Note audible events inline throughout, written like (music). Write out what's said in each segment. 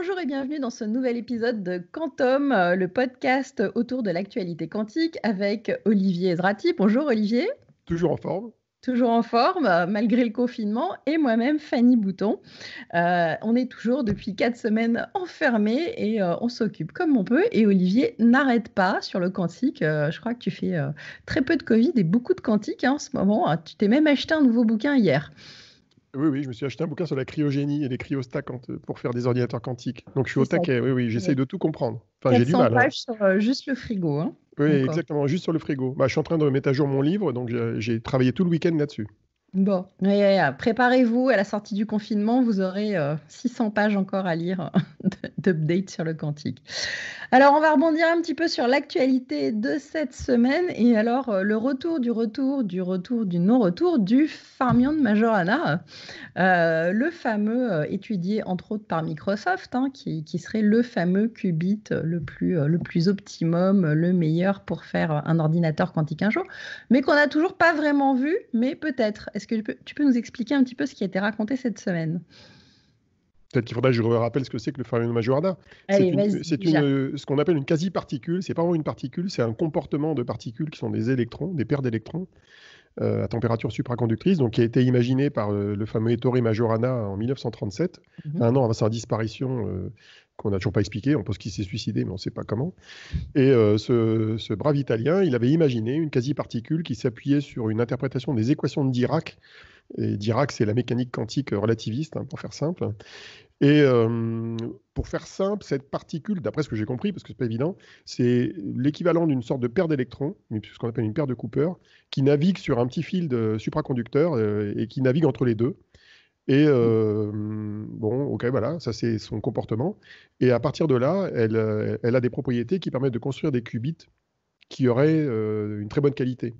Bonjour et bienvenue dans ce nouvel épisode de Quantum, euh, le podcast autour de l'actualité quantique avec Olivier Zrati. Bonjour Olivier. Toujours en forme toujours en forme, euh, malgré le confinement, et moi-même, Fanny Bouton. Euh, on est toujours depuis quatre semaines enfermés et on s'occupe comme on peut. Et Olivier n'arrête pas sur le quantique. je crois que tu fais très peu de Covid et beaucoup de quantique hein, en ce moment. Tu t'es même acheté un nouveau bouquin hier. Oui, oui, je me suis acheté un bouquin sur la cryogénie et les cryostats euh, pour faire des ordinateurs quantiques. Donc je suis au taquet, oui, oui, j'essaye de tout comprendre. Enfin, j'ai du mal. Hein. sur euh, juste le frigo. Hein. Oui, exactement, juste sur le frigo. Bah, je suis en train de mettre à jour mon livre, donc j'ai travaillé tout le week-end là-dessus. Bon, préparez-vous à la sortie du confinement, vous aurez 600 euh, pages encore à lire (laughs) d'updates sur le quantique. Alors, on va rebondir un petit peu sur l'actualité de cette semaine et alors euh, le retour du retour du retour du non-retour du Farmion de Majorana, euh, le fameux étudié entre autres par Microsoft, hein, qui, serait le fameux qubit le plus, le plus optimum, le meilleur pour faire un ordinateur quantique un jour, mais qu'on n'a toujours pas vraiment vu, mais peut-être tu peux, tu peux, nous expliquer un petit peu ce qui a été raconté cette semaine Peut-être qu'il faudrait que je rappelle ce que c'est que le fameux Majorana. C'est ce qu'on appelle une quasi-particule. C'est pas vraiment une particule, c'est un comportement de particules qui sont des électrons, des paires d'électrons euh, à température supraconductrice, donc qui a été imaginé par euh, le fameux Ettore Majorana en 1937, mhm. un an avant sa disparition euh, qu'on n'a toujours pas expliqué, on pense qu'il s'est suicidé, mais on ne sait pas comment. Et euh, ce, brave Italien, il avait imaginé une quasi-particule qui s'appuyait sur une interprétation des équations de Dirac. Dirac, c'est la mécanique quantique relativiste, hein, pour faire simple. Et euh, pour faire simple, cette particule, d'après ce que j'ai compris, parce que c'est pas évident, c'est l'équivalent d'une sorte de paire d'électrons, ce qu'on appelle une paire de Cooper, qui navigue sur un petit fil de supraconducteur euh, et qui navigue entre les deux. Et euh, bon, ok, voilà, ça c'est son comportement. Et à partir de là, elle, euh, a des propriétés qui permettent de construire des qubits qui auraient euh, une très bonne qualité,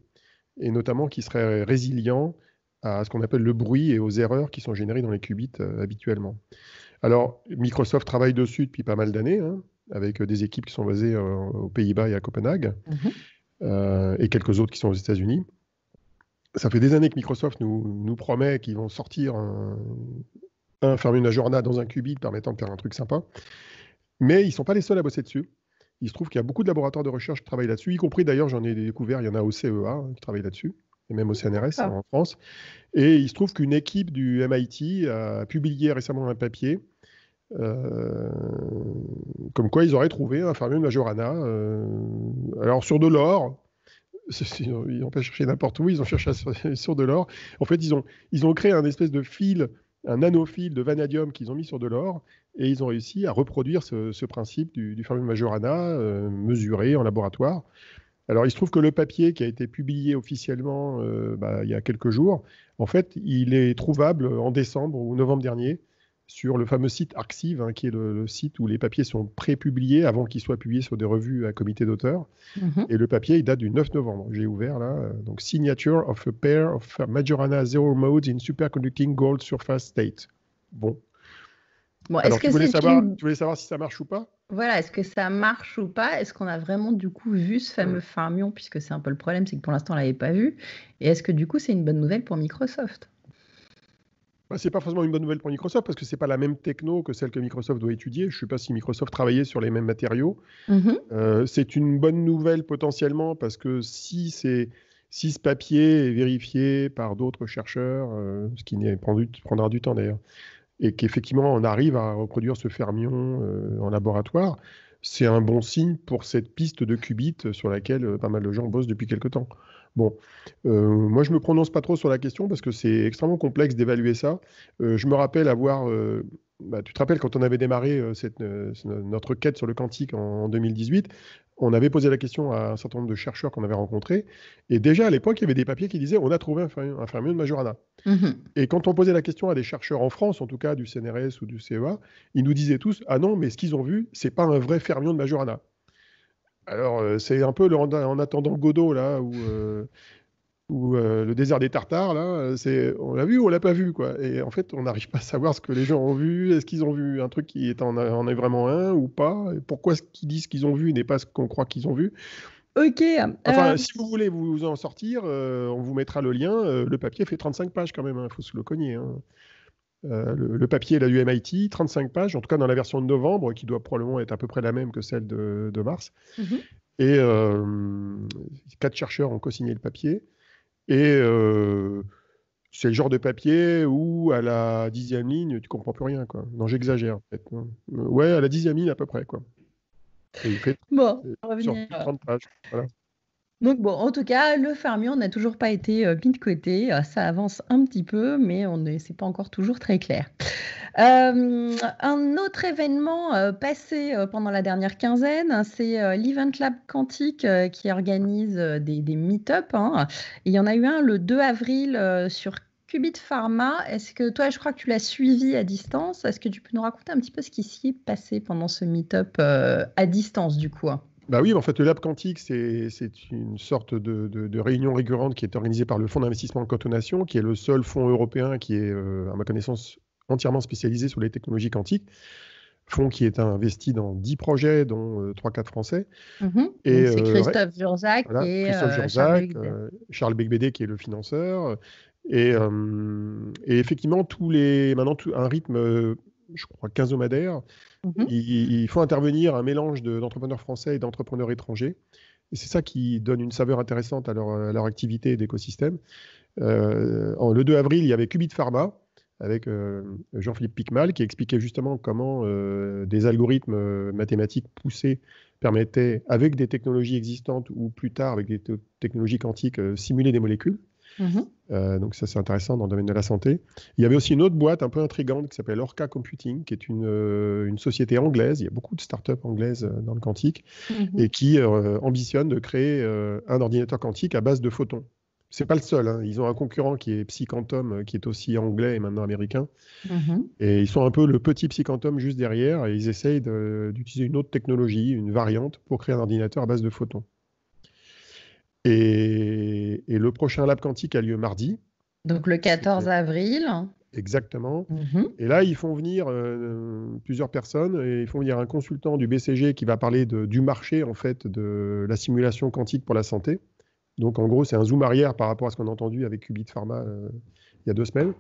et notamment qui seraient résilients à ce qu'on appelle le bruit et aux erreurs qui sont générées dans les qubits habituellement. Alors, Microsoft travaille dessus depuis pas mal d'années, hein, avec des équipes qui sont basées aux Pays-Bas et à Copenhague, mmh et quelques autres qui sont aux États-Unis ça fait des années que Microsoft nous, promet qu'ils vont sortir un, un la dans un qubit permettant de faire un truc sympa. Mais ils ne sont pas les seuls à bosser dessus. Il se trouve qu'il y a beaucoup de laboratoires de recherche qui travaillent là-dessus, y compris d'ailleurs, j'en ai découvert, il y en a au CEA qui travaille là-dessus, et même au CNRS ah. en France. Et il se trouve qu'une équipe du MIT a publié récemment un papier euh, comme quoi ils auraient trouvé un de Majorana, euh, alors sur de l'or, (laughs) Euh, ils n'ont pas cherché n'importe où, ils ont cherché (laughs) sur de l'or. En fait, ils ont, ils ont créé un espèce de fil, un nanofil de vanadium qu'ils ont mis sur de l'or, et ils ont réussi à reproduire ce, principe du, du fameux Majorana, euh, mesuré en laboratoire. Alors, il se trouve que le papier qui a été publié officiellement euh, bah, il y a quelques jours, en fait, il est trouvable en décembre ou novembre dernier sur le fameux site Arxiv, hein, qui est le, site où les papiers sont pré-publiés avant qu'ils soient publiés sur des revues à comité d'auteur. Mhm. Et le papier, il date du 9 novembre. J'ai ouvert là. Euh, donc, Signature of a pair of Majorana Zero Modes in Superconducting Gold Surface State. Bon. bon Alors, que tu voulais, savoir, tu voulais savoir si ça marche ou pas voilà, est-ce que ça marche ou pas Est-ce qu'on a vraiment du coup vu ce fameux fermion Puisque c'est un peu le problème, c'est que pour l'instant on l'avait pas vu. Et est-ce que du coup c'est une bonne nouvelle pour Microsoft ce bah, c'est pas forcément une bonne nouvelle pour Microsoft parce que c'est pas la même techno que celle que Microsoft doit étudier. Je sais pas si Microsoft travaillait sur les mêmes matériaux. Mm-hmm. Euh, c'est une bonne nouvelle potentiellement parce que si c'est si ce papier est vérifié par d'autres chercheurs, euh, ce qui prendra du temps d'ailleurs, et qu'effectivement on arrive à reproduire ce fermion euh, en laboratoire, c'est un bon signe pour cette piste de qubit sur laquelle pas mal de gens bossent depuis quelque temps. Bon, euh, moi je me prononce pas trop sur la question parce que c'est extrêmement complexe d'évaluer ça. Euh, je me rappelle avoir, euh, bah, tu te rappelles quand on avait démarré notre quête sur le quantique en, 2018, on avait posé la question à un certain nombre de chercheurs qu'on avait rencontrés et déjà à l'époque il y avait des papiers qui disaient on a trouvé un, fermion, de Majorana. Mm-hmm. Et quand on posait la question à des chercheurs en France, en tout cas du CNRS ou du CEA, ils nous disaient tous ah non mais ce qu'ils ont vu c'est pas un vrai fermion de Majorana. Alors, euh, c'est un peu en attendant Godot, là, ou euh, euh, le désert des Tartares, là, on l'a vu ou on l'a pas vu, quoi. Et en fait, on n'arrive pas à savoir ce que les gens ont vu, est-ce qu'ils ont vu un truc qui est en, est vraiment un ou pas, pourquoi ce qu'ils disent qu'ils ont vu n'est pas ce qu'on croit qu'ils ont vu. Ok. Enfin, si vous voulez vous en sortir, on vous mettra le lien. le papier fait 35 pages quand même, il hein, faut se le cogner. Hein. Euh, le, papier de du MIT, 35 pages, en tout cas dans la version de novembre, qui doit probablement être à peu près la même que celle de, mars. Mhm. Et euh, quatre chercheurs ont co-signé le papier. Et euh, c'est le genre de papier où, à la dixième ligne, tu comprends plus rien. Quoi. Non, j'exagère. En hein. Ouais, à la dixième ligne à peu près. Quoi. on va donc bon, en tout cas, le Farmion n'a toujours pas été euh, mis de côté. Euh, ça avance un petit peu, mais on ne c'est pas encore toujours très clair. Euh, un autre événement passé pendant la dernière quinzaine, hein, c'est l'Event Lab Quantique qui organise des, des meet-up. Hein. Il y en a eu un le 2 avril sur Qubit Pharma. Est-ce que toi, je crois que tu l'as suivi à distance Est-ce que tu peux nous raconter un petit peu ce qui s'y est passé pendant ce meet-up à distance du coup hein? Bah oui, en fait, le Lab Quantique, c'est une sorte de, de, réunion récurrente qui est organisée par le Fonds d'investissement Cotonation, qui est le seul fonds européen qui est, euh, à ma connaissance, entièrement spécialisé sur les technologies quantiques. Fonds qui est investi dans 10 projets, dont euh, trois, 3-4 français. Mm-hmm. Et, c'est euh, Christophe euh, et Christophe Charles Begbédé, qui est le financeur. Et, et effectivement, tous les, maintenant, tout, un rythme je crois, quinzomadaire. Mm il, faut intervenir un mélange d'entrepreneurs français et d'entrepreneurs étrangers. Et c'est ça qui donne une saveur intéressante à leur, activité d'écosystème. Euh, le 2 avril, il y avait Cubit Pharma avec euh, Jean-Philippe Picmal qui expliquait justement comment euh, des algorithmes mathématiques poussés permettaient, avec des technologies existantes ou plus tard avec des technologies quantiques, simuler des molécules. Mhm. Euh, donc ça c'est intéressant dans le domaine de la santé. Il y avait aussi une autre boîte un peu intrigante qui s'appelle Orca Computing, qui est une, euh, société anglaise, il y a beaucoup de startups anglaises euh, dans le quantique, mhm. et qui ambitionne de créer un ordinateur quantique à base de photons. C'est pas le seul, hein. ils ont un concurrent qui est PsiQuantum, qui est aussi anglais et maintenant américain, mhm. et ils sont un peu le petit PsiQuantum juste derrière, et ils essayent d'utiliser une autre technologie, une variante, pour créer un ordinateur à base de photons. Et, le prochain lab quantique a lieu mardi. Donc le 14 avril. Exactement. Mhm. Et là, ils font venir euh, plusieurs personnes. Et ils font venir un consultant du BCG qui va parler du marché en fait de la simulation quantique pour la santé. Donc en gros, c'est un zoom arrière par rapport à ce qu'on a entendu avec Qubit Pharma euh, il y a deux semaines.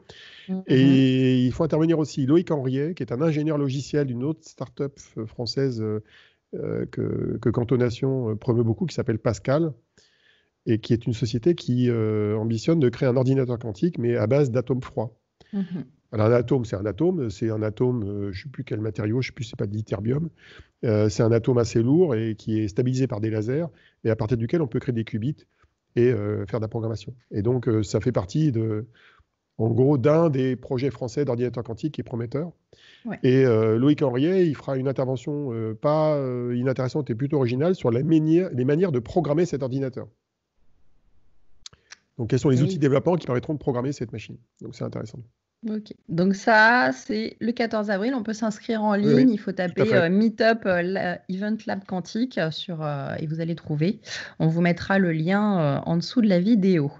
Mhm. Et il faut intervenir aussi Loïc Henriet, qui est un ingénieur logiciel d'une autre start-up euh, française que, que Cantonation promeut beaucoup, qui s'appelle Pascal et qui est une société qui euh, ambitionne de créer un ordinateur quantique, mais à base d'atomes froids. Mhm. Alors un atome, c'est un atome, c'est un atome, euh, je ne sais plus quel matériau, je ne sais plus, c'est pas de l'iterbium, euh, c'est un atome assez lourd et qui est stabilisé par des lasers, et à partir duquel on peut créer des qubits et faire de la programmation. Et donc ça fait partie de, en gros, d'un des projets français d'ordinateur quantique qui est prometteur. Et Loïc Henriet, il fera une intervention pas inintéressante et plutôt originale sur les manières de programmer cet ordinateur. Donc, quels sont les outils de développement qui permettront de programmer cette machine Donc, c'est intéressant. Ok. Donc ça, c'est le 14 avril. On peut s'inscrire en ligne. Il faut taper euh, Meetup euh, Event Lab Quantique euh, sur, et vous allez trouver. On vous mettra le lien en dessous de la vidéo.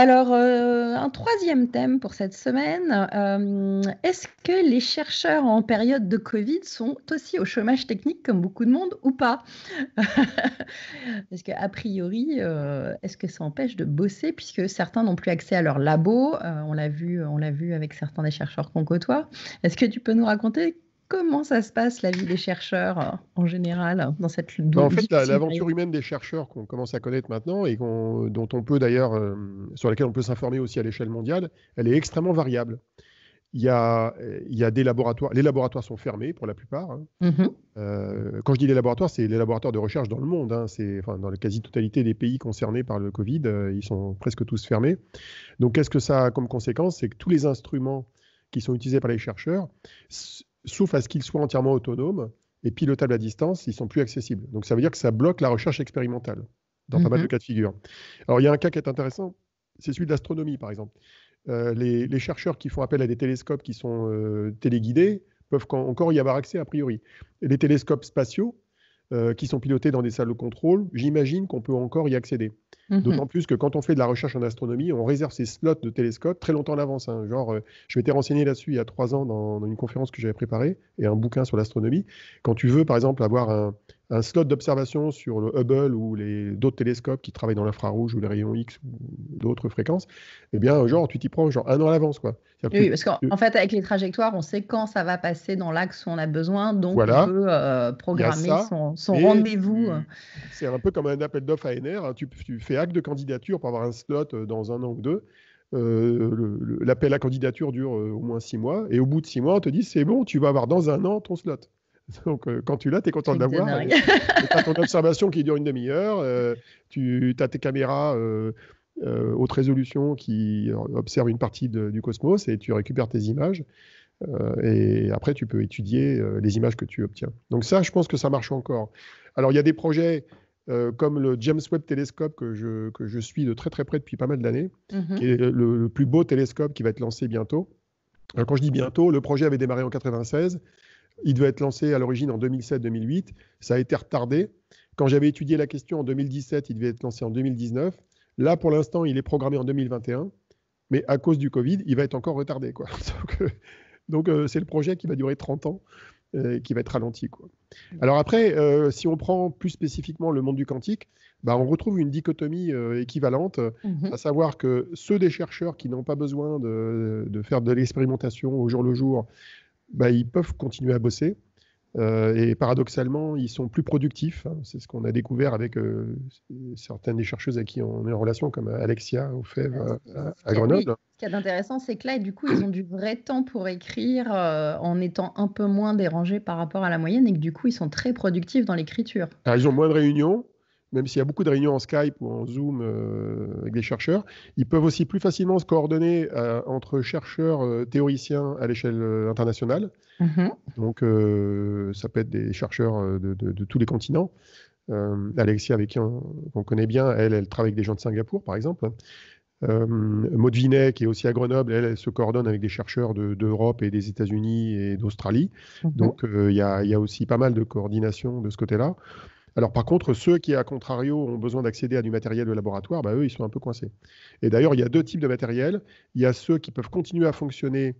Alors, euh, un troisième thème pour cette semaine. Euh, est-ce que les chercheurs en période de Covid sont aussi au chômage technique comme beaucoup de monde ou pas (laughs) Parce a priori, euh, est-ce que ça empêche de bosser puisque certains n'ont plus accès à leur labo On l'a vu, on l'a vu avec certains des chercheurs qu'on côtoie. Est-ce que tu peux nous raconter Comment ça se passe la vie des chercheurs en général dans cette lutte bah, En fait, l'aventure humaine des chercheurs qu'on commence à connaître maintenant et dont on peut d'ailleurs, euh, sur laquelle on peut s'informer aussi à l'échelle mondiale, elle est extrêmement variable. Il y, a, il y des laboratoires. Les laboratoires sont fermés pour la plupart. Hein. Mmh euh, quand je dis les laboratoires, c'est les laboratoires de recherche dans le monde. Hein. C'est, enfin, dans la quasi-totalité des pays concernés par le Covid, euh, ils sont presque tous fermés. Donc, qu'est-ce que ça a comme conséquence C'est que tous les instruments qui sont utilisés par les chercheurs sauf à ce qu'ils soient entièrement autonomes et pilotables à distance, ils sont plus accessibles. Donc ça veut dire que ça bloque la recherche expérimentale dans pas mal de mhm. cas de figure. Alors il y a un cas qui est intéressant, c'est celui de l'astronomie par exemple. Euh, les, chercheurs qui font appel à des télescopes qui sont euh, téléguidés peuvent encore y avoir accès a priori. les télescopes spatiaux, euh, qui sont pilotés dans des salles de contrôle, j'imagine qu'on peut encore y accéder. Mhm. D'autant plus que quand on fait de la recherche en astronomie, on réserve ces slots de télescopes très longtemps en avance. Hein. Genre, euh, je m'étais renseigné là-dessus il y a trois ans dans une conférence que j'avais préparée et un bouquin sur l'astronomie. Quand tu veux, par exemple, avoir un, un slot d'observation sur le Hubble ou les d'autres télescopes qui travaillent dans l'infrarouge ou les rayons X ou d'autres fréquences, eh bien, genre, tu t'y prends genre un an à l'avance, quoi. Oui, parce qu'en fait, avec les trajectoires, on sait quand ça va passer dans l'axe où on a besoin, donc on peut euh, programmer son, rendez-vous. Mmh. C'est un peu comme un appel d'offre à NR. Tu, fais acte de candidature pour avoir un slot euh, dans un an ou deux. Euh, l'appel à candidature dure au moins six mois, et au bout de six mois, on te dit c'est bon, tu vas avoir dans un an ton slot. (laughs) Donc, euh, quand tu l'as, tu es content de l'avoir. Tu as ton (laughs) observation qui dure une demi-heure. Euh, tu as tes caméras euh, haute résolution qui observent une partie du cosmos et tu récupères tes images. et après, tu peux étudier les images que tu obtiens. Donc, ça, je pense que ça marche encore. Alors, il y a des projets. comme le James Webb télescope que je, suis de très très près depuis pas mal d'années, mhm. qui est le, le, plus beau télescope qui va être lancé bientôt. Alors, quand je dis bientôt, le projet avait démarré en 96 il devait être lancé à l'origine en 2007-2008. Ça a été retardé. Quand j'avais étudié la question en 2017, il devait être lancé en 2019. Là, pour l'instant, il est programmé en 2021. Mais à cause du Covid, il va être encore retardé. Quoi. (laughs) Donc, euh, euh, c'est le projet qui va durer 30 ans, et euh, qui va être ralenti. Quoi. Alors après, si on prend plus spécifiquement le monde du quantique, bah, on retrouve une dichotomie équivalente, mhm. à savoir que ceux des chercheurs qui n'ont pas besoin de faire de l'expérimentation au jour le jour bah, ils peuvent continuer à bosser. Euh, et paradoxalement, ils sont plus productifs. Hein. C'est ce qu'on a découvert avec euh, certaines des chercheuses à qui on est en relation, comme Alexia au fèvre ah, euh, à, Grenoble. Ce qui est intéressant, c'est que là, du coup, ils ont du vrai temps pour écrire en étant un peu moins dérangés par rapport à la moyenne et que du coup, ils sont très productifs dans l'écriture. Ah, ils ont moins de réunions, même s'il y a beaucoup de réunions en Skype ou en Zoom euh, avec des chercheurs, ils peuvent aussi plus facilement se coordonner euh, entre chercheurs euh, théoriciens à l'échelle internationale. Mhm. Donc, ça peut être des chercheurs de, tous les continents. Alexia, avec qui on, connaît bien, elle, elle travaille avec des gens de Singapour, par exemple. Maud Vinet, qui est aussi à Grenoble, elle, se coordonne avec des chercheurs d'Europe et des États-Unis et d'Australie. Mhm. Donc, il y, y, a aussi pas mal de coordination de ce côté-là. Alors par contre, ceux qui, à contrario, ont besoin d'accéder à du matériel de laboratoire, bah, eux, ils sont un peu coincés. Et d'ailleurs, il y a deux types de matériel. Il y a ceux qui peuvent continuer à fonctionner,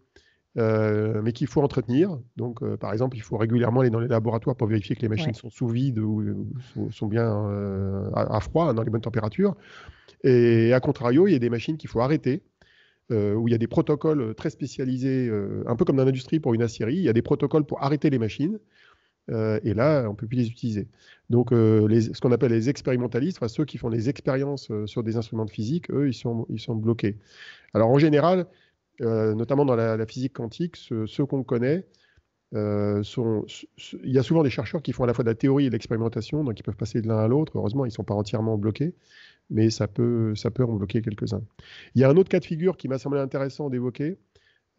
euh, mais qu'il faut entretenir. Donc, euh, par exemple, il faut régulièrement aller dans les laboratoires pour vérifier que les machines sont sous vide ou, sont bien euh, à, froid, hein, dans les bonnes températures. Et à contrario, il y a des machines qu'il faut arrêter. où il y a des protocoles très spécialisés, un peu comme dans l'industrie pour une acierie. il y a des protocoles pour arrêter les machines. Euh, et là, on ne peut plus les utiliser. Donc, euh, ce qu'on appelle les expérimentalistes, ceux qui font des expériences euh, sur des instruments de physique, eux, ils sont, bloqués. Alors, en général, notamment dans la, physique quantique, ce, ceux qu'on connaît, il y a souvent des chercheurs qui font à la fois de la théorie et de l'expérimentation, donc ils peuvent passer de l'un à l'autre. Heureusement, ils ne sont pas entièrement bloqués, mais ça peut, ça peut en bloquer quelques-uns. Il y a un autre cas de figure qui m'a semblé intéressant d'évoquer,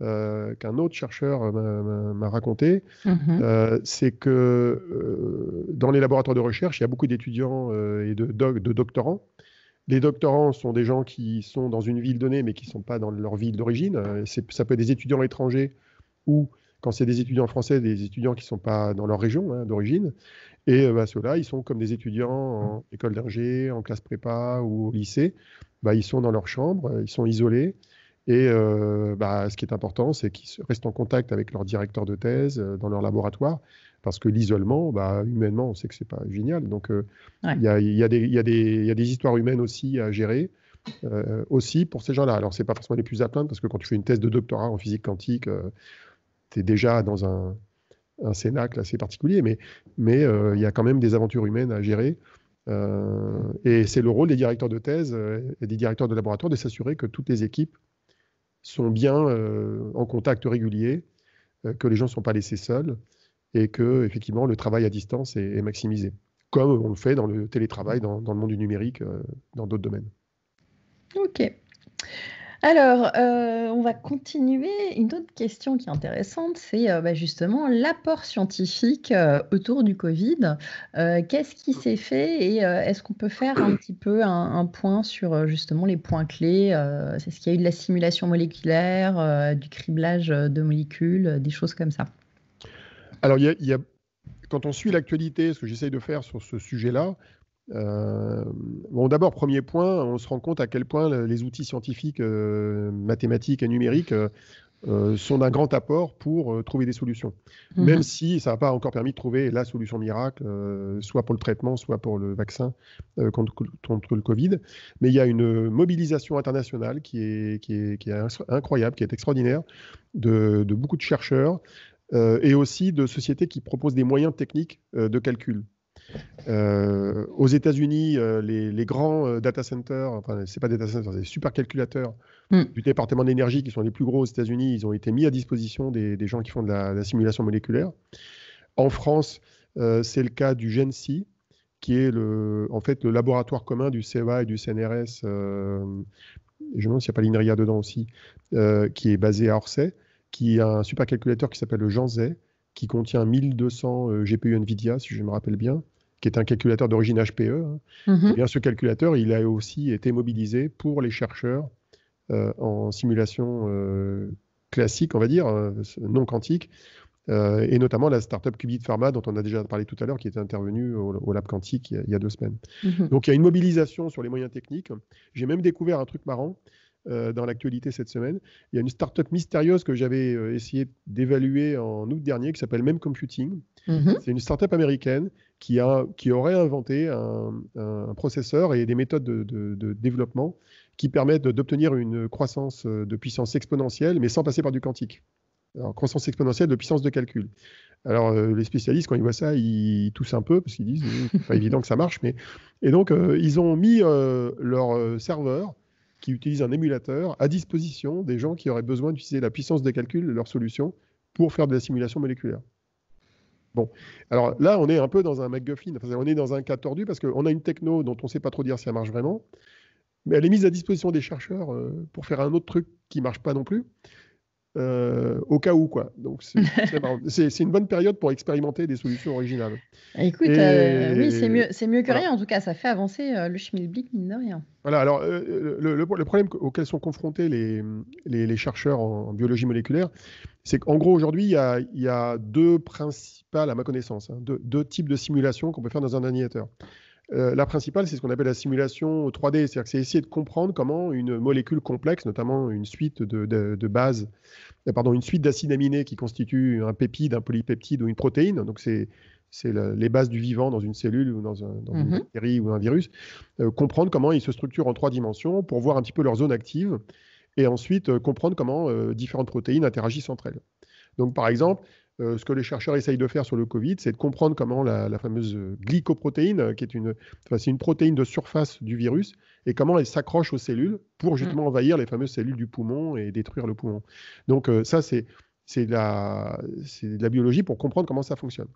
euh, qu'un autre chercheur m'a raconté, mhm. euh, c'est que euh, dans les laboratoires de recherche, il y a beaucoup d'étudiants et de, doctorants. Les doctorants sont des gens qui sont dans une ville donnée, mais qui ne sont pas dans leur ville d'origine. Ça peut être des étudiants étrangers ou, quand c'est des étudiants français, des étudiants qui ne sont pas dans leur région hein, d'origine. Et bah, ceux-là, ils sont comme des étudiants en école d'ingé, en classe prépa ou au lycée. Bah, ils sont dans leur chambre, ils sont isolés et euh, bah, ce qui est important, c'est qu'ils restent en contact avec leur directeur de thèse, euh, dans leur laboratoire, parce que l'isolement, bah, humainement, on sait que c'est pas génial. Donc, il y, a, des histoires humaines aussi à gérer. Euh, aussi pour ces gens-là. Alors, c'est pas forcément les plus à plaindre parce que quand tu fais une thèse de doctorat en physique quantique, tu es déjà dans un, un cénacle assez particulier, mais mais, il y a quand même des aventures humaines à gérer. et c'est le rôle des directeurs de thèse et des directeurs de laboratoire de s'assurer que toutes les équipes sont bien euh, en contact régulier, euh, que les gens ne sont pas laissés seuls et que effectivement le travail à distance est, maximisé, comme on le fait dans le télétravail, dans, dans le monde du numérique, euh, dans d'autres domaines. Ok. Alors, euh, on va continuer. Une autre question qui est intéressante, c'est euh, bah, justement l'apport scientifique euh, autour du Covid. Qu'est-ce qui s'est fait et est-ce qu'on peut faire un petit peu un, point sur justement les points clés Est-ce qu'il y a eu de la simulation moléculaire, du criblage de molécules, des choses comme ça Alors, quand on suit l'actualité, ce que j'essaye de faire sur ce sujet-là, euh, bon, d'abord, premier point, on se rend compte à quel point les outils scientifiques, euh, mathématiques et numériques euh, sont d'un grand apport pour trouver des solutions, mhm. même si ça n'a pas encore permis de trouver la solution miracle, soit pour le traitement, soit pour le vaccin contre, le Covid. Mais il y a une mobilisation internationale qui est, incroyable, qui est extraordinaire, de, de beaucoup de chercheurs et aussi de sociétés qui proposent des moyens techniques de calcul. Euh, aux États-Unis, euh, les, grands euh, data centers, enfin, c'est pas data centers, c'est des supercalculateurs hmm. du département d'énergie qui sont les plus gros aux États-Unis, ils ont été mis à disposition des, gens qui font de la, simulation moléculaire. En France, c'est le cas du GENSI, qui est le, en fait le laboratoire commun du CEA et du CNRS. je me demande s'il n'y a pas l'INRIA dedans aussi, qui est basé à Orsay, qui a un supercalculateur qui s'appelle le Zay, qui contient 1200 GPU NVIDIA, si je me rappelle bien qui est un calculateur d'origine HPE. Et hein. mhm. eh bien, ce calculateur, il a aussi été mobilisé pour les chercheurs euh, en simulation euh, classique, on va dire, euh, non quantique, et notamment la startup Qubit Pharma, dont on a déjà parlé tout à l'heure, qui était intervenue au, Lab Quantique il y, a, deux semaines. Mhm. Donc, il y a une mobilisation sur les moyens techniques. J'ai même découvert un truc marrant, euh, dans l'actualité cette semaine. Il y a une start-up mystérieuse que j'avais euh, essayé d'évaluer en août dernier qui s'appelle Même Computing. Mhm. C'est une start-up américaine qui, a, qui aurait inventé un, processeur et des méthodes de, développement qui permettent d'obtenir une croissance euh, de puissance exponentielle, mais sans passer par du quantique. Alors, croissance exponentielle de puissance de calcul. Alors, les spécialistes, quand ils voient ça, ils toussent un peu parce qu'ils disent, c'est pas (laughs) évident que ça marche. Mais... Et donc, ils ont mis leur serveur qui utilise un émulateur à disposition des gens qui auraient besoin d'utiliser la puissance des calculs de leur solution pour faire de la simulation moléculaire. Bon, alors là, on est un peu dans un MacGuffin, on est dans un cas tordu parce qu'on a une techno dont on ne sait pas trop dire si elle marche vraiment, mais elle est mise à disposition des chercheurs euh, pour faire un autre truc qui ne marche pas non plus. Euh, au cas où quoi. Donc (laughs) c'est une bonne période pour expérimenter des solutions originales. Écoute, euh, c'est mieux, mieux que rien en tout cas. Ça fait avancer euh, le chimie mine de rien. Voilà. Alors le, problème auquel sont confrontés les, chercheurs en, biologie moléculaire, c'est qu'en gros aujourd'hui il y a, deux principales à ma connaissance, hein, deux, types de simulations qu'on peut faire dans un ordinateur. Euh, la principale, c'est ce qu'on appelle la simulation 3D, c'est-à-dire essayer de comprendre comment une molécule complexe, notamment une suite de, bases, euh, pardon, une suite d'acides aminés qui constitue un pépide, un polypeptide ou une protéine, donc c'est les bases du vivant dans une cellule ou dans, un, une mm-hmm. bactérie ou un virus, euh, comprendre comment ils se structurent en trois dimensions pour voir un petit peu leur zone active et ensuite comprendre comment différentes protéines interagissent entre elles. Donc par exemple, euh, ce que les chercheurs essayent de faire sur le Covid, c'est de comprendre comment la, fameuse glycoprotéine, euh, qui est une, une protéine de surface du virus, et comment elle s'accroche aux cellules pour mm. justement envahir les fameuses cellules du poumon et détruire le poumon. Donc euh, ça, c'est c'est de la biologie pour comprendre comment ça fonctionne.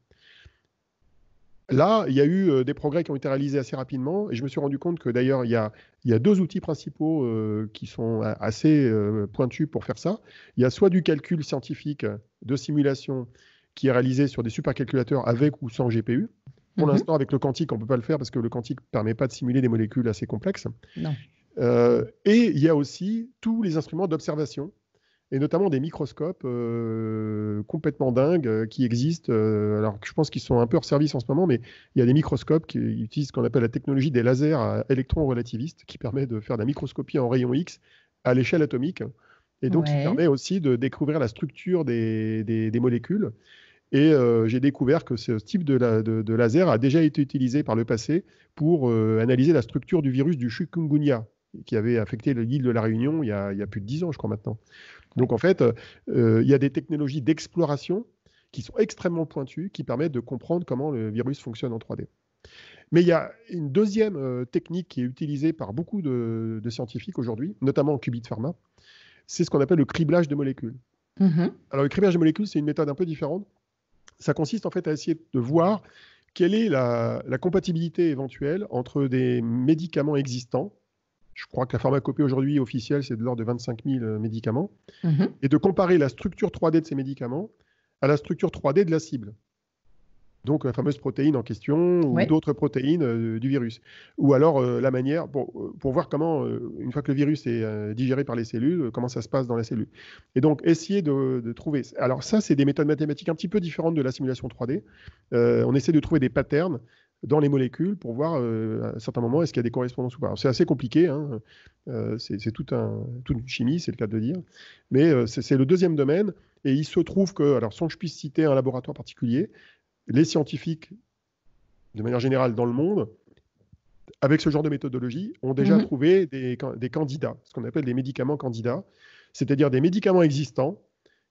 Là, il y a eu euh, des progrès qui ont été réalisés assez rapidement et je me suis rendu compte que d'ailleurs, il y a, deux outils principaux euh, qui sont euh, assez pointus pour faire ça. Il y a soit du calcul scientifique de simulation qui est réalisé sur des supercalculateurs avec ou sans GPU. Pour mhm. l'instant, avec le quantique, on ne peut pas le faire parce que le quantique ne permet pas de simuler des molécules assez complexes. et il y a aussi tous les instruments d'observation et notamment des microscopes euh, complètement dingues euh, qui existent. Euh, alors que je pense qu'ils sont un peu hors service en ce moment, mais il y a des microscopes qui utilisent ce qu'on appelle la technologie des lasers électrons relativistes, qui permet de faire de la microscopie en rayon X à l'échelle atomique, et donc qui permet aussi de découvrir la structure des, molécules. Et j'ai découvert que ce type de, laser a déjà été utilisé par le passé pour analyser la structure du virus du chikungunya qui avait affecté l'île de la Réunion il y, a, plus de 10 ans, je crois maintenant. Donc en fait, euh, il y a des technologies d'exploration qui sont extrêmement pointues, qui permettent de comprendre comment le virus fonctionne en 3D. Mais il y a une deuxième euh, technique qui est utilisée par beaucoup de, scientifiques aujourd'hui, notamment en qubit pharma, c'est ce qu'on appelle le criblage de molécules. Mm-hmm. Alors le criblage de molécules, c'est une méthode un peu différente. Ça consiste en fait à essayer de voir quelle est la compatibilité éventuelle entre des médicaments existants je crois que la pharmacopée aujourd'hui officielle, c'est de l'ordre de 25 000 euh, médicaments. Mhm. Et de comparer la structure 3D de ces médicaments à la structure 3D de la cible. Donc la fameuse protéine en question ou d'autres protéines euh, du virus. Ou alors euh, la manière pour, voir comment, une fois que le virus est digéré par les cellules, comment ça se passe dans la cellule. Et donc essayer de trouver. Alors ça, c'est des méthodes mathématiques un petit peu différentes de la simulation 3D. on essaie de trouver des patterns dans les molécules pour voir euh, à certain moment est-ce qu'il y a des correspondances ou pas. C'est assez compliqué, hein, euh, c'est tout un, toute une chimie, c'est le cas de dire, mais euh, c'est le deuxième domaine. Et il se trouve que, alors sans que je puisse citer un laboratoire particulier, les scientifiques, de manière générale dans le monde, avec ce genre de méthodologie, ont déjà mhm. trouvé des, des candidats, ce qu'on appelle des médicaments candidats, c'est-à-dire des médicaments existants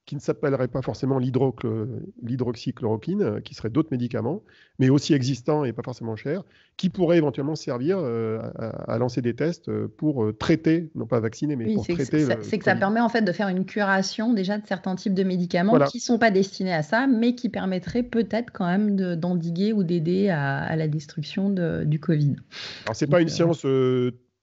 qui ne s'appellerait pas forcément l'hydroxychloroquine, euh, qui serait d'autres médicaments, mais aussi existants et pas forcément chers, qui pourraient éventuellement servir euh, à, lancer des tests euh, pour traiter, non pas vacciner, mais pour traiter. C'est que ça permet en fait de faire une curation déjà de certains types de médicaments qui ne sont pas destinés à ça, mais qui permettraient peut-être quand même d'endiguer ou d'aider à, la destruction du Covid. Alors, ce n'est pas une science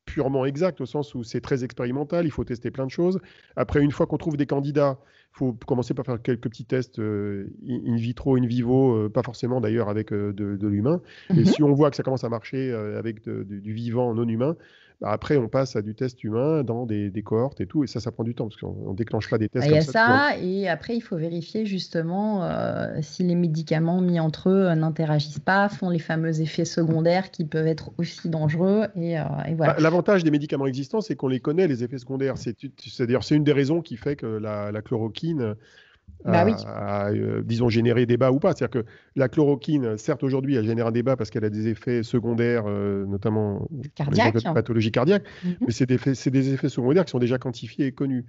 purement exact, au sens où c'est très expérimental, il faut tester plein de choses. Après, une fois qu'on trouve des candidats, il faut commencer par faire quelques petits tests euh, in vitro, in vivo, euh, pas forcément d'ailleurs avec euh, de, l'humain. Et mhm. si on voit que ça commence à marcher avec du vivant non humain, bah, après, on passe à du test humain dans des, des cohortes et tout, et ça, ça prend du temps parce qu'on déclenche pas des tests. Il y a ça, et après, il faut vérifier justement euh, si les médicaments mis entre eux euh, n'interagissent pas, font les fameux effets secondaires qui peuvent être aussi dangereux. Et, euh, bah, L'avantage des médicaments existants, c'est qu'on les connaît, les effets secondaires. C'est d'ailleurs c'est une des raisons qui fait que la chloroquine bah euh, disons, générer débat ou pas. C'est-à-dire que la chloroquine, certes, aujourd'hui, elle génère un débat parce qu'elle a des effets secondaires, euh, notamment pathologies cardiaques. pathologie cardiaque, mm-hmm. mais c'est des, effets secondaires qui sont déjà quantifiés et connus.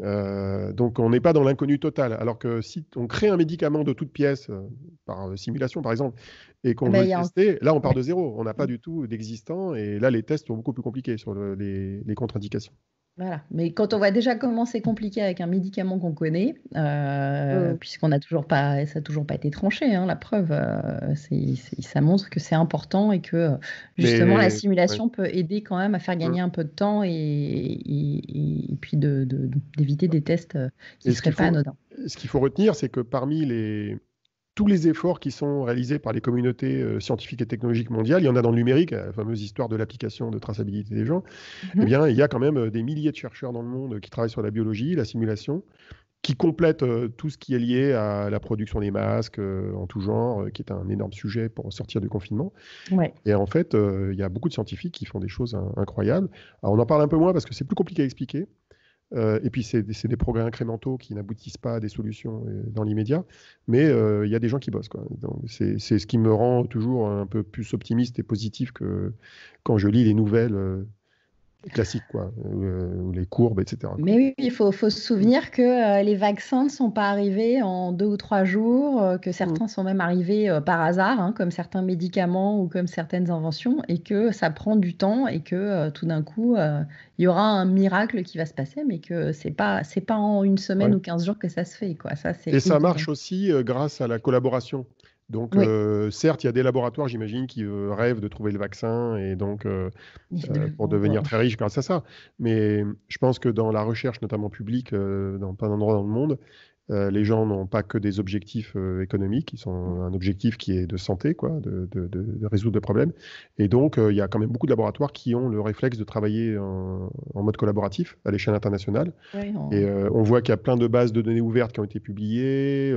Euh, donc, on n'est pas dans l'inconnu total. Alors que si on crée un médicament de toute pièce, par simulation par exemple, et qu'on va ah bah, veut tester, là, on part de zéro. On n'a pas mm. du tout d'existant. Et là, les tests sont beaucoup plus compliqués sur les contre-indications. Voilà. Mais quand on voit déjà comment c'est compliqué avec un médicament qu'on connaît, euh, mm. puisqu'on n'a toujours pas, ça n'a toujours pas été tranché, hein, la preuve, euh, c'est, ça montre que c'est important et que justement la simulation peut aider quand même à faire gagner mm. un peu de temps et, puis de, d'éviter des tests euh, qui ne seraient pas anodins. Ce qu'il faut retenir, c'est que parmi les, tous les efforts qui sont réalisés par les communautés euh, scientifiques et technologiques mondiales, il y en a dans le numérique, la fameuse histoire de l'application de traçabilité des gens, mhm. eh bien, il y a quand même euh, des milliers de chercheurs dans le monde qui travaillent sur la biologie, la simulation, qui complètent euh, tout ce qui est lié à la production des masques en tout genre, qui est un énorme sujet pour sortir du confinement. Et en fait, il y a beaucoup de scientifiques qui font des choses hein, incroyables. on en parle un peu moins parce que c'est plus compliqué à expliquer. Euh, et puis, c'est des progrès incrémentaux qui n'aboutissent pas à des solutions euh, dans l'immédiat. Mais euh, il y a des gens qui bossent. C'est ce qui me rend toujours un peu plus optimiste et positif que quand je lis les nouvelles classique, quoi, euh, les courbes, etc. Mais oui, il faut, se souvenir que euh, les vaccins ne sont pas arrivés en deux ou trois jours, euh, que certains mm. sont même arrivés par hasard, hein, comme certains médicaments ou comme certaines inventions, et que ça prend du temps et que tout d'un coup, il y aura un miracle qui va se passer, mais que c'est pas c'est pas en une semaine ou 15 jours que ça se fait, quoi. Ça, c'est et ça marche aussi grâce à la collaboration. Donc, euh, certes, il y a des laboratoires, j'imagine, qui euh, rêvent de trouver le vaccin et donc euh, pour devenir très riche, grâce à ça. Mais je pense que dans la recherche, notamment publique, dans plein d'endroits dans le monde, euh, les gens n'ont pas que des objectifs euh, économiques, ils ont mm. un objectif qui est de santé, de, résoudre des problèmes. Et donc, euh, il y a quand même beaucoup de laboratoires qui ont le réflexe de travailler en, mode collaboratif à l'échelle internationale. Et on voit qu'il y a plein de bases de données ouvertes qui ont été publiées,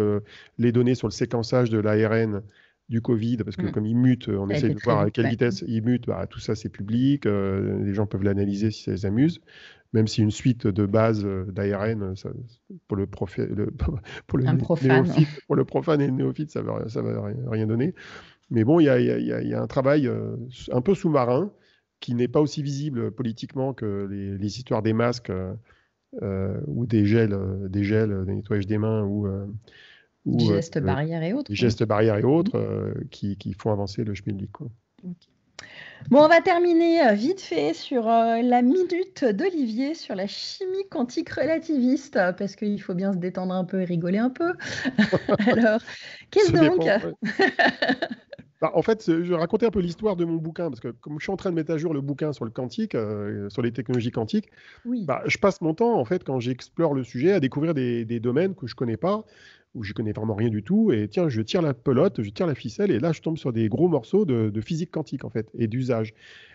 les données sur le séquençage de l'ARN du Covid, parce que mm. comme il mute, on essaie de voir à quelle vitesse il mute, bah, tout ça c'est public, les gens peuvent l'analyser si ça les amuse même si une suite de base euh, d'ARN, euh, pour le, (laughs) pour, le (laughs) pour, le profane et le néophyte, ça ne ça va rien donner. Mais bon, il y a, un travail euh, un peu sous-marin qui n'est pas aussi visible politiquement que les, histoires des masques ou des gels, des gels, des nettoyages des mains ou. gestes barrières et autres. Des gestes barrières et mm-hmm. autres qui, font avancer le schmilblick. Bon, on va terminer euh, vite fait sur euh, la minute d'Olivier sur la chimie quantique relativiste, euh, parce qu'il faut bien se détendre un peu et rigoler un peu. (laughs) Alors, qu'est-ce donc (laughs) bah, En fait, je vais raconter un peu l'histoire de mon bouquin, parce que comme je suis en train de mettre à jour le bouquin sur le quantique, sur les technologies quantiques, bah, je passe mon temps, en fait, quand j'explore le sujet, à découvrir des, des domaines que je ne connais pas, où je connais vraiment rien du tout, et tiens, je tire la pelote, je tire la ficelle, et là, je tombe sur des gros morceaux de, physique quantique, en fait, et d'usage.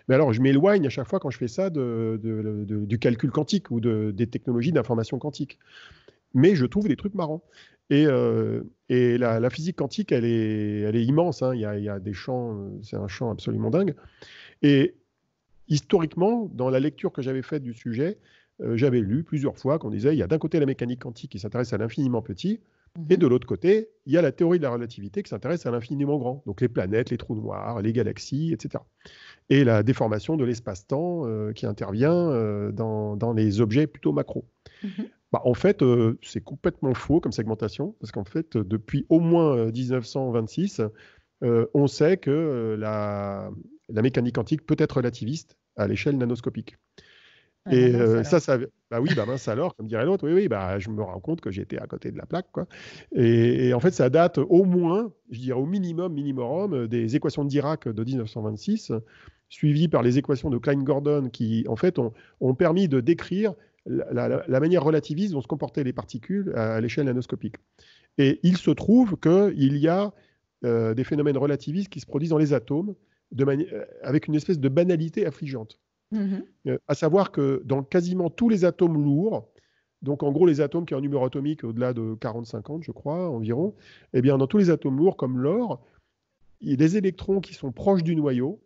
Mais alors, je m'éloigne à chaque fois quand je fais ça de, du calcul quantique ou des technologies d'information quantique. Mais je trouve des trucs marrants. Et, euh, et la, physique quantique, elle est, elle est immense. Hein. Il, y a, il, y a, des champs, euh, c'est un champ absolument dingue. Et historiquement, dans la lecture que j'avais faite du sujet, euh, j'avais lu plusieurs fois qu'on disait il y a d'un côté la mécanique quantique qui s'intéresse à l'infiniment petit, et mhm. de l'autre côté, il y a la théorie de la relativité qui s'intéresse à l'infiniment grand, donc les planètes, les trous noirs, les galaxies, etc. Et la déformation de l'espace-temps euh, qui intervient euh, dans, dans, les objets plutôt macro. Mhm. Bah, en fait, euh, c'est complètement faux comme segmentation, parce qu'en fait, depuis au moins 1926, on sait que la, la mécanique quantique peut être relativiste à l'échelle nanoscopique et bah, euh, ça, ça, bah oui, bah mince alors, comme dirait l'autre, oui, oui, bah je me rends compte que j'étais à côté de la plaque, quoi. Et, en fait, ça date au moins, je dirais au minimum, minimum, des équations de Dirac de 1926, suivies par les équations de Klein-Gordon, qui en fait ont, permis de décrire la, manière relativiste dont se comportaient les particules à l'échelle nanoscopique. Et il se trouve qu'il y a euh, des phénomènes relativistes qui se produisent dans les atomes de euh, avec une espèce de banalité affligeante. Mhm. Euh, à savoir que dans quasiment tous les atomes lourds, donc en gros les atomes qui ont un numéro atomique au-delà de 40-50, je crois, environ, eh bien dans tous les atomes lourds comme l'or, les électrons qui sont proches du noyau,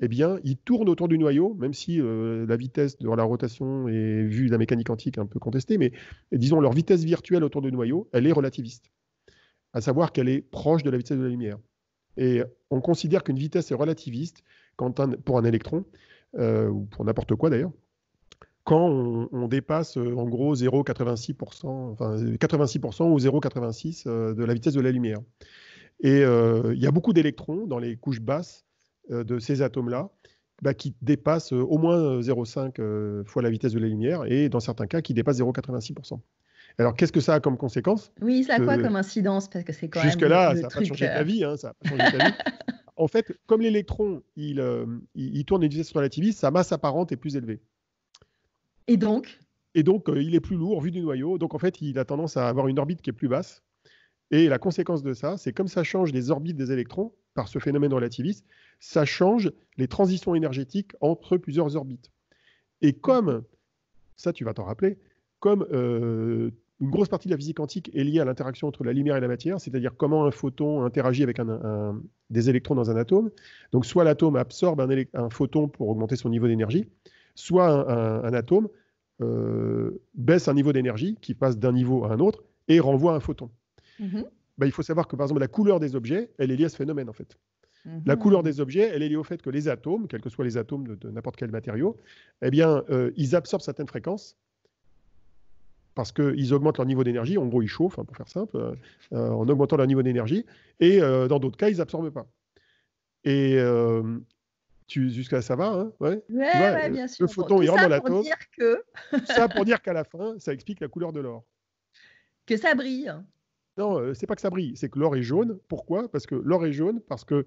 eh bien, ils tournent autour du noyau, même si euh, la vitesse de la rotation est vue de la mécanique quantique un peu contestée, mais disons leur vitesse virtuelle autour du noyau, elle est relativiste, à savoir qu'elle est proche de la vitesse de la lumière. Et on considère qu'une vitesse est relativiste quand pour un électron euh, ou pour n'importe quoi d'ailleurs, quand on, dépasse euh, en gros 0,86%, enfin 86% ou 0,86 euh, de la vitesse de la lumière. Et il y a beaucoup d'électrons dans les couches basses de ces atomes-là bah, qui dépassent au moins 0,5 fois la vitesse de la lumière et dans certains cas qui dépassent 0,86%. Alors, qu'est-ce que ça a comme conséquence Oui, ça a quoi comme incidence Parce que c'est Jusque là, ça n'a pas changé hein, ça a pas changé ta vie. (laughs) en fait, comme l'électron, il, euh, tourne une relativiste, sa masse apparente est plus élevée. Et donc Et donc, euh, il est plus lourd vu du noyau. Donc, en fait, il a tendance à avoir une orbite qui est plus basse. Et la conséquence de ça, c'est comme ça change les orbites des électrons par ce phénomène relativiste, ça change les transitions énergétiques entre plusieurs orbites. Et comme, ça tu vas t'en rappeler, comme euh, une grosse partie de la physique quantique est liée à l'interaction entre la lumière et la matière, c'est-à-dire comment un photon interagit avec des électrons dans un atome. Donc soit l'atome absorbe un, photon pour augmenter son niveau d'énergie, soit un, atome euh, baisse un niveau d'énergie qui passe d'un niveau à un autre et renvoie un photon. Mm-hmm. Ben, il faut savoir que par exemple la couleur des objets, elle est liée à ce phénomène en fait. La mm-hmm. couleur des objets, elle est liée au fait que les atomes, quels que soient les atomes de, n'importe quel matériau, eh bien, euh, ils absorbent certaines fréquences parce qu'ils augmentent leur niveau d'énergie. En gros, ils chauffent, hein, pour faire simple, euh, euh, en augmentant leur niveau d'énergie. Et euh, dans d'autres cas, ils n'absorbent pas. Et euh, jusqu'à ça va, hein, bien sûr. Le photon, il dans ça pour dire qu'à la fin, ça explique la couleur de l'or. (laughs) Que ça brille. Non, c'est pas que ça brille, c'est que l'or est jaune. Pourquoi Parce que l'or est jaune parce que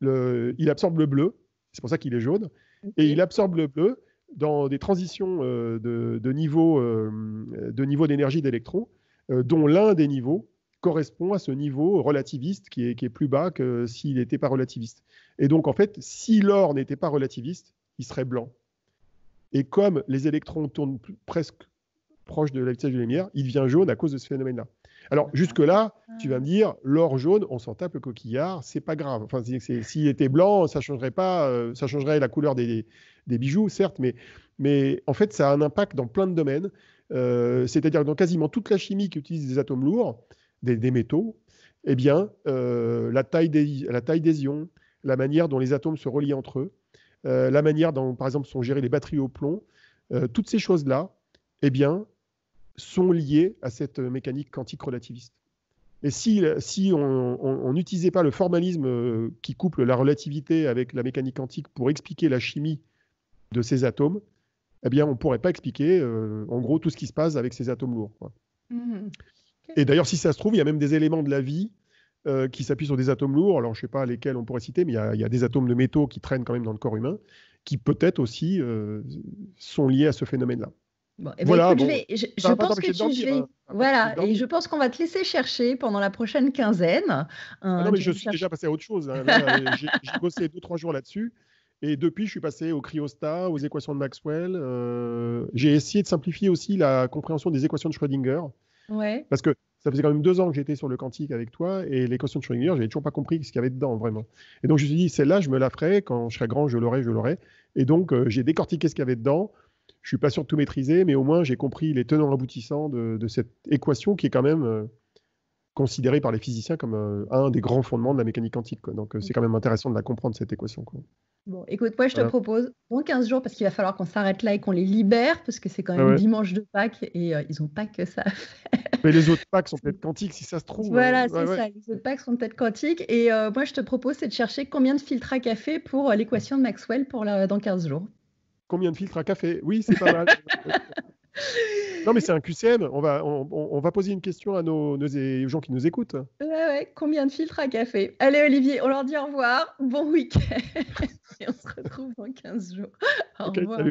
il absorbe le bleu. C'est pour ça qu'il est jaune. Et il absorbe le bleu dans des transitions euh, de, de, niveau euh, de niveau d'énergie d'électrons, euh, dont l'un des niveaux correspond à ce niveau relativiste qui est, plus bas que s'il n'était pas relativiste. Et donc, en fait, si l'or n'était pas relativiste, il serait blanc. Et comme les électrons tournent presque proche de la vitesse de la lumière, il devient jaune à cause de ce phénomène-là. Alors, ah. jusque-là, tu vas ah. me dire, l'or jaune, on s'en tape le coquillard, c'est pas grave. Enfin, s'il était blanc, ça changerait pas, ça changerait la couleur des, des bijoux, certes, mais, mais en fait, ça a un impact dans plein de domaines. Euh, c'est-à-dire que dans quasiment toute la chimie qui utilise des atomes lourds, des, métaux, eh bien, euh, la, taille des, la taille des ions, la manière dont les atomes se relient entre eux, euh, la manière dont, par exemple, sont gérées les batteries au plomb, toutes ces choses-là, eh bien, sont liées à cette mécanique quantique relativiste. Et si, si on n'utilisait pas le formalisme qui couple la relativité avec la mécanique quantique pour expliquer la chimie de ces atomes, eh bien, on ne pourrait pas expliquer, euh, en gros, tout ce qui se passe avec ces atomes lourds. Mm-hmm. Et d'ailleurs, si ça se trouve, il y a même des éléments de la vie euh, qui s'appuient sur des atomes lourds. Alors, je ne sais pas lesquels on pourrait citer, mais il y, a des atomes de métaux qui traînent quand même dans le corps humain, qui peut-être aussi euh, sont liés à ce phénomène-là. Eh ben, voilà, je, pense hein. voilà, et je pense qu'on va te laisser chercher pendant la prochaine quinzaine. Hein, ah non, mais je suis déjà passé à autre chose. Hein. J'ai bossé deux trois jours là-dessus. Et depuis, je suis passé au cryostats, aux équations de Maxwell. Euh, j'ai essayé de simplifier aussi la compréhension des équations de Schrödinger. Parce que ça faisait quand même deux ans que j'étais sur le quantique avec toi et l'équation de Schrödinger, j'avais toujours pas compris ce qu'il y avait dedans vraiment. Et donc je me suis dit, celle-là, je me la ferai. Quand je serai grand, je l'aurai, je l'aurai. Et donc euh, j'ai décortiqué ce qu'il y avait dedans. Je suis pas sûr de tout maîtriser, mais au moins j'ai compris les tenants aboutissants de, cette équation qui est quand même euh, considérée par les physiciens comme un des grands fondements de la mécanique quantique. Donc c'est quand même intéressant de la comprendre cette équation. Bon, écoute, moi, je te propose dans 15 jours, parce qu'il va falloir qu'on s'arrête là et qu'on les libère, parce que c'est quand même dimanche de Pâques et euh, ils n'ont pas que ça Mais les autres Pâques sont peut-être (laughs) quantiques, si ça se trouve. Euh, voilà, c'est ça. Les autres Pâques sont peut-être quantiques. Et euh, moi, je te propose, c'est de chercher combien de filtres à café pour l'équation de Maxwell pour dans 15 jours. Combien de filtres à café Oui, c'est pas mal. (laughs) Non, mais c'est un QCM. On va, on, va poser une question à nos, gens qui nous écoutent. Ouais, ouais. Combien de filtres à café Allez, Olivier, on leur dit au revoir. Bon week-end. (laughs) Et on se retrouve dans 15 jours. Au revoir.